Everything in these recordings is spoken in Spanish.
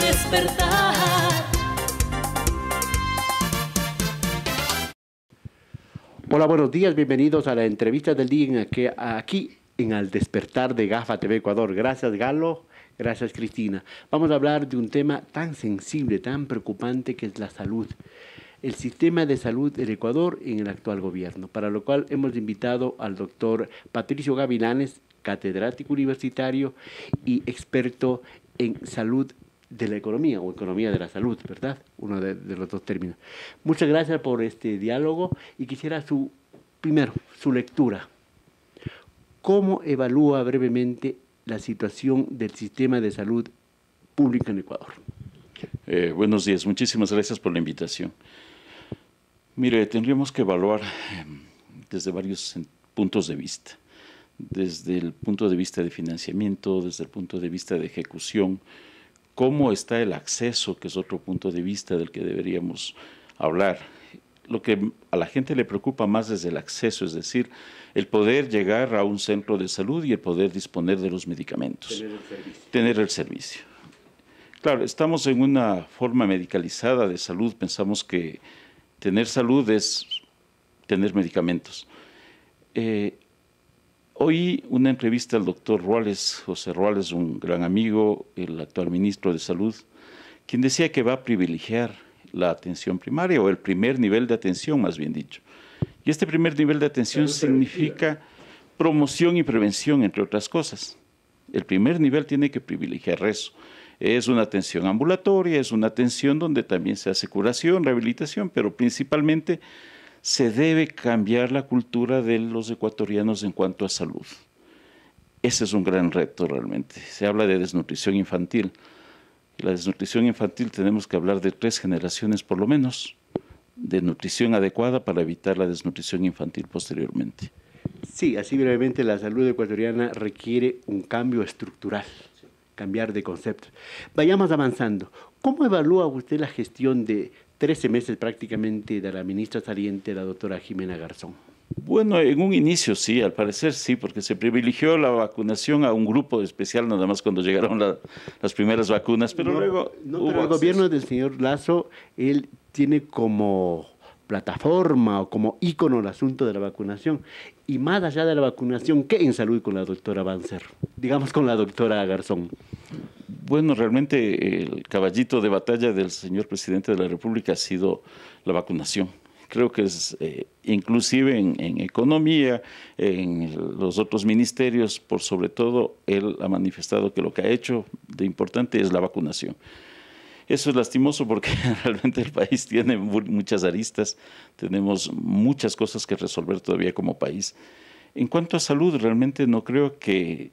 despertar. Hola, buenos días, bienvenidos a la entrevista del día aquí en Al Despertar de Gafa TV Ecuador. Gracias, Galo. Gracias, Cristina. Vamos a hablar de un tema tan sensible, tan preocupante que es la salud el sistema de salud del Ecuador en el actual gobierno, para lo cual hemos invitado al doctor Patricio Gavilanes, catedrático universitario y experto en salud de la economía o economía de la salud, ¿verdad? Uno de, los dos términos. Muchas gracias por este diálogo y quisiera su, primero, su lectura. ¿Cómo evalúa brevemente la situación del sistema de salud pública en Ecuador? Eh, buenos días, muchísimas gracias por la invitación. Mire, tendríamos que evaluar em, desde varios puntos de vista, desde el punto de vista de financiamiento, desde el punto de vista de ejecución, cómo está el acceso, que es otro punto de vista del que deberíamos hablar. Lo que a la gente le preocupa más es el acceso, es decir, el poder llegar a un centro de salud y el poder disponer de los medicamentos. Tener el servicio. Claro, estamos en una forma medicalizada de salud, pensamos que tener salud es tener medicamentos. Eh, Hoy una entrevista al doctor Ruales, José Ruales, un gran amigo, el actual ministro de Salud, quien decía que va a privilegiar la atención primaria o el primer nivel de atención, más bien dicho. Y este primer nivel de atención significa eh. promoción y prevención, entre otras cosas. El primer nivel tiene que privilegiar eso. Es una atención ambulatoria, es una atención donde también se hace curación, rehabilitación, pero principalmente se debe cambiar la cultura de los ecuatorianos en cuanto a salud. Ese es un gran reto realmente. Se habla de desnutrición infantil. La desnutrición infantil tenemos que hablar de tres generaciones por lo menos de nutrición adecuada para evitar la desnutrición infantil posteriormente. Sí, así brevemente, la salud ecuatoriana requiere un cambio estructural, cambiar de concepto. Vayamos avanzando. ¿Cómo evalúa usted la gestión de 13 meses prácticamente de la ministra saliente, la doctora Jimena Garzón. Bueno, en un inicio sí, al parecer sí, porque se privilegió la vacunación a un grupo especial nada más cuando llegaron las primeras vacunas, pero luego... No, hubo pero el gobierno del señor Lazo, él tiene como plataforma o como ícono el asunto de la vacunación. Y más allá de la vacunación, ¿qué en salud con la doctora Banzer? Digamos con la doctora Garzón. Bueno, realmente el caballito de batalla del señor presidente de la República ha sido la vacunación. Creo que es, eh, inclusive en, economía, en los otros ministerios, por sobre todo, él ha manifestado que lo que ha hecho de importante es la vacunación. Eso es lastimoso porque realmente el país tiene muchas aristas, tenemos muchas cosas que resolver todavía como país. En cuanto a salud, realmente no creo que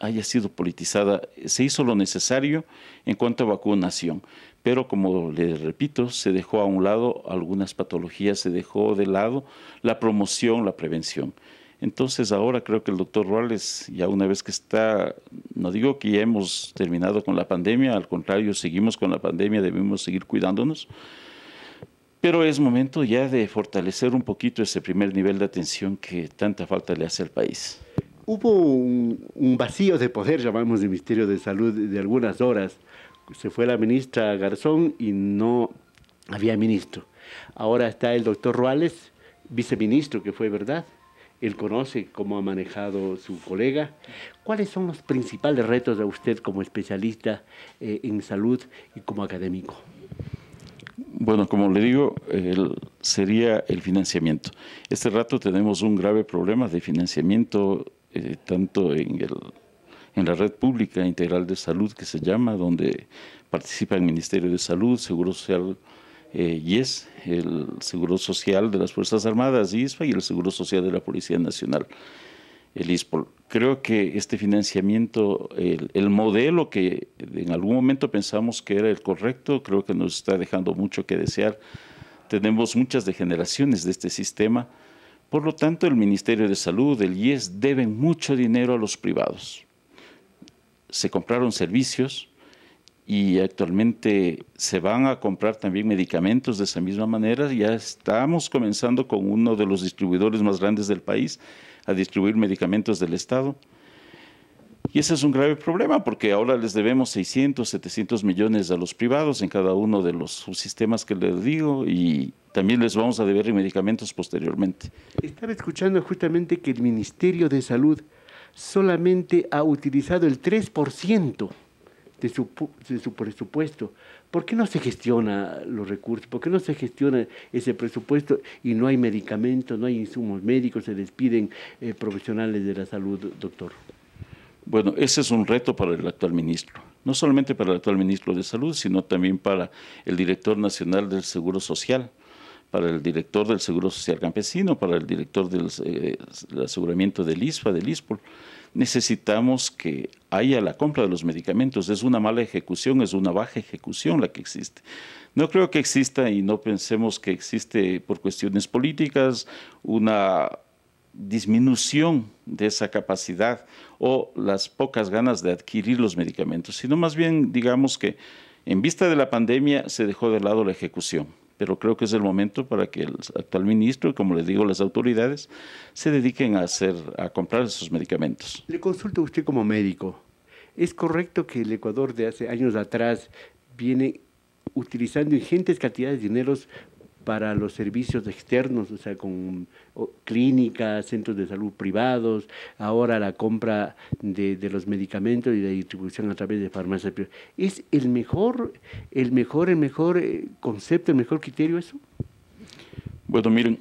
haya sido politizada. Se hizo lo necesario en cuanto a vacunación, pero como le repito, se dejó a un lado algunas patologías, se dejó de lado la promoción, la prevención. Entonces ahora creo que el doctor Ruales, ya una vez que está, no digo que ya hemos terminado con la pandemia, al contrario, seguimos con la pandemia, debemos seguir cuidándonos, pero es momento ya de fortalecer un poquito ese primer nivel de atención que tanta falta le hace al país hubo un, vacío de poder, llamamos, de Ministerio de Salud de algunas horas. Se fue la ministra Garzón y no había ministro. Ahora está el doctor Ruales, viceministro, que fue verdad. Él conoce cómo ha manejado su colega. ¿Cuáles son los principales retos de usted como especialista eh, en salud y como académico? Bueno, como le digo, sería el financiamiento. Este rato tenemos un grave problema de financiamiento tanto en, en la red pública integral de salud que se llama, donde participa el Ministerio de Salud, Seguro Social, eh, el Seguro Social de las Fuerzas Armadas, ISPA, y el Seguro Social de la Policía Nacional, el ISPOL. Creo que este financiamiento, el, modelo que en algún momento pensamos que era el correcto, creo que nos está dejando mucho que desear. Tenemos muchas degeneraciones de este sistema por lo tanto, el Ministerio de Salud, el IES, deben mucho dinero a los privados. Se compraron servicios y actualmente se van a comprar también medicamentos de esa misma manera. Ya estamos comenzando con uno de los distribuidores más grandes del país a distribuir medicamentos del Estado. Y ese es un grave problema porque ahora les debemos 600, 700 millones a los privados en cada uno de los subsistemas que les digo y también les vamos a deber medicamentos posteriormente. Estaba escuchando justamente que el Ministerio de Salud solamente ha utilizado el 3% de su, de su presupuesto. ¿Por qué no se gestiona los recursos? ¿Por qué no se gestiona ese presupuesto y no hay medicamentos, no hay insumos médicos, se despiden eh, profesionales de la salud, doctor? Bueno, ese es un reto para el actual ministro, no solamente para el actual ministro de Salud, sino también para el director nacional del Seguro Social, para el director del Seguro Social Campesino, para el director del eh, aseguramiento del ISFA, del ISPOL. Necesitamos que haya la compra de los medicamentos. Es una mala ejecución, es una baja ejecución la que existe. No creo que exista y no pensemos que existe por cuestiones políticas una disminución de esa capacidad o las pocas ganas de adquirir los medicamentos, sino más bien digamos que en vista de la pandemia se dejó de lado la ejecución pero creo que es el momento para que el actual ministro, y como les digo, las autoridades, se dediquen a, hacer, a comprar esos medicamentos. Le consulto a usted como médico. ¿Es correcto que el Ecuador de hace años atrás viene utilizando ingentes cantidades de dineros para los servicios externos, o sea, con clínicas, centros de salud privados, ahora la compra de, los medicamentos y la distribución a través de farmacias ¿Es el mejor, el mejor, el mejor eh, concepto, el mejor criterio eso? Bueno, miren,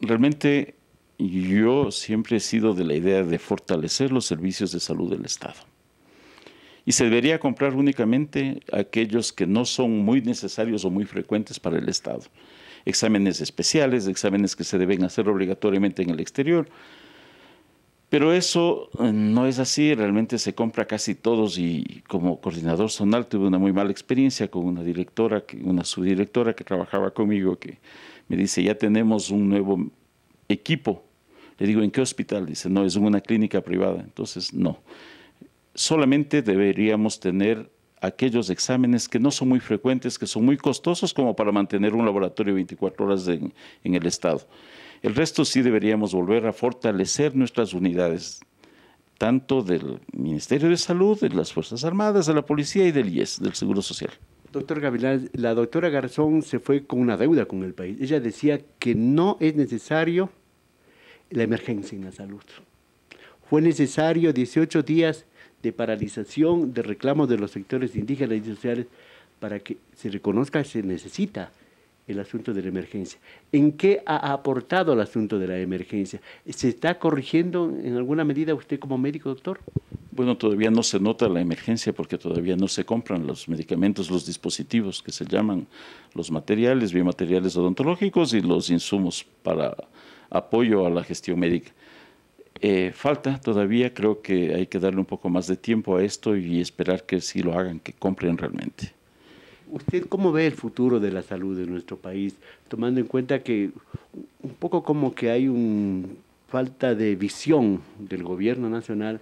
realmente yo siempre he sido de la idea de fortalecer los servicios de salud del Estado y se debería comprar únicamente aquellos que no son muy necesarios o muy frecuentes para el Estado. Exámenes especiales, exámenes que se deben hacer obligatoriamente en el exterior. Pero eso eh, no es así, realmente se compra casi todos y como coordinador zonal tuve una muy mala experiencia con una directora, una subdirectora que trabajaba conmigo que me dice, ya tenemos un nuevo equipo. Le digo, ¿en qué hospital? Dice, no, es una clínica privada. Entonces, no solamente deberíamos tener aquellos exámenes que no son muy frecuentes, que son muy costosos como para mantener un laboratorio 24 horas en, el Estado. El resto sí deberíamos volver a fortalecer nuestras unidades, tanto del Ministerio de Salud, de las Fuerzas Armadas, de la Policía y del IES, del Seguro Social. Doctor Gavilán, la doctora Garzón se fue con una deuda con el país. Ella decía que no es necesario la emergencia en la salud. Fue necesario 18 días de paralización de reclamos de los sectores indígenas y sociales para que se reconozca que se necesita el asunto de la emergencia. ¿En qué ha aportado el asunto de la emergencia? ¿Se está corrigiendo en alguna medida usted como médico, doctor? Bueno, todavía no se nota la emergencia porque todavía no se compran los medicamentos, los dispositivos que se llaman los materiales, biomateriales odontológicos y los insumos para apoyo a la gestión médica. Eh, falta todavía, creo que hay que darle un poco más de tiempo a esto y esperar que sí lo hagan, que compren realmente. ¿Usted cómo ve el futuro de la salud de nuestro país, tomando en cuenta que un poco como que hay una falta de visión del gobierno nacional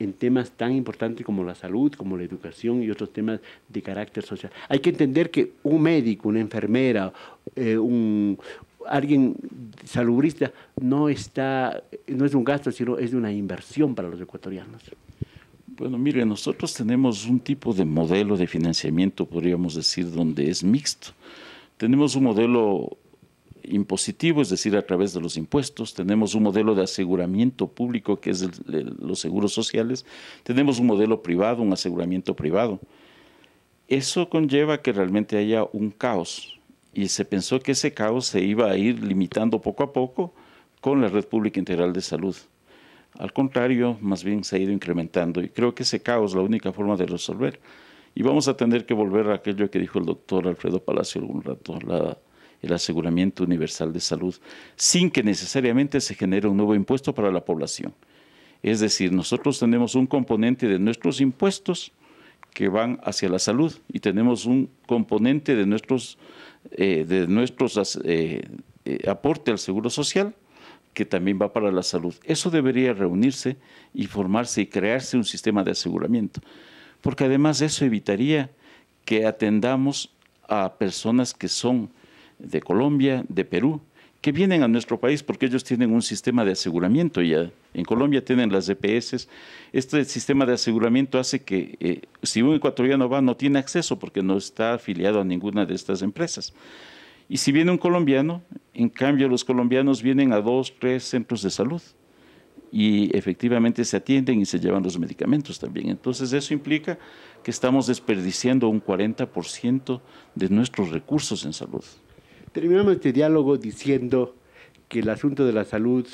en temas tan importantes como la salud, como la educación y otros temas de carácter social. Hay que entender que un médico, una enfermera, eh, un, alguien salubrista, no, está, no es un gasto, sino es una inversión para los ecuatorianos. Bueno, mire, nosotros tenemos un tipo de modelo de financiamiento, podríamos decir, donde es mixto. Tenemos un modelo impositivo, es decir, a través de los impuestos, tenemos un modelo de aseguramiento público, que es los seguros sociales, tenemos un modelo privado, un aseguramiento privado. Eso conlleva que realmente haya un caos y se pensó que ese caos se iba a ir limitando poco a poco con la Red Pública Integral de Salud. Al contrario, más bien se ha ido incrementando y creo que ese caos es la única forma de resolver. Y vamos a tener que volver a aquello que dijo el doctor Alfredo Palacio algún rato, el aseguramiento universal de salud, sin que necesariamente se genere un nuevo impuesto para la población. Es decir, nosotros tenemos un componente de nuestros impuestos que van hacia la salud y tenemos un componente de nuestros eh, de nuestros eh, eh, aporte al Seguro Social, que también va para la salud. Eso debería reunirse y formarse y crearse un sistema de aseguramiento, porque además eso evitaría que atendamos a personas que son de Colombia, de Perú, que vienen a nuestro país porque ellos tienen un sistema de aseguramiento ya. En Colombia tienen las EPS. Este sistema de aseguramiento hace que eh, si un ecuatoriano va no tiene acceso porque no está afiliado a ninguna de estas empresas. Y si viene un colombiano, en cambio los colombianos vienen a dos, tres centros de salud y efectivamente se atienden y se llevan los medicamentos también. Entonces eso implica que estamos desperdiciando un 40% de nuestros recursos en salud. Terminamos este diálogo diciendo que el asunto de la salud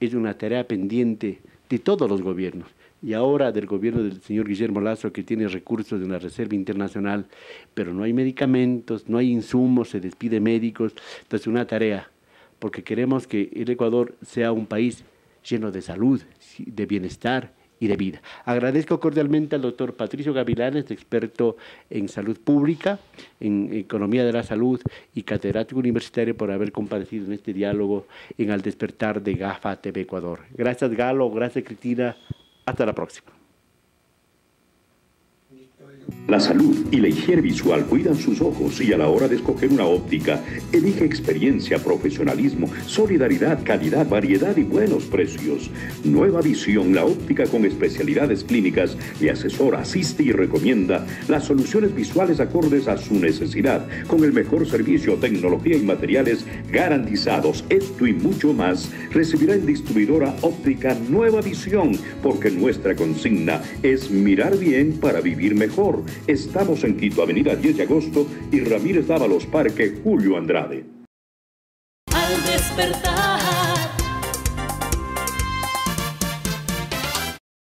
es una tarea pendiente de todos los gobiernos y ahora del gobierno del señor Guillermo Lazo que tiene recursos de una reserva internacional, pero no hay medicamentos, no hay insumos, se despide médicos, entonces una tarea, porque queremos que el Ecuador sea un país lleno de salud, de bienestar, y de vida. Agradezco cordialmente al doctor Patricio Gavilanes, experto en salud pública, en economía de la salud y catedrático universitario por haber comparecido en este diálogo en Al despertar de GAFA TV Ecuador. Gracias Galo, gracias Cristina, hasta la próxima. La salud y la higiene visual cuidan sus ojos y a la hora de escoger una óptica, elige experiencia, profesionalismo, solidaridad, calidad, variedad y buenos precios. Nueva Visión, la óptica con especialidades clínicas, le asesora, asiste y recomienda las soluciones visuales acordes a su necesidad, con el mejor servicio, tecnología y materiales garantizados. Esto y mucho más recibirá en distribuidora óptica Nueva Visión, porque nuestra consigna es mirar bien para vivir mejor. Estamos en Quito, Avenida 10 de Agosto y Ramírez Dávalos Parque, Julio Andrade. Al despertar.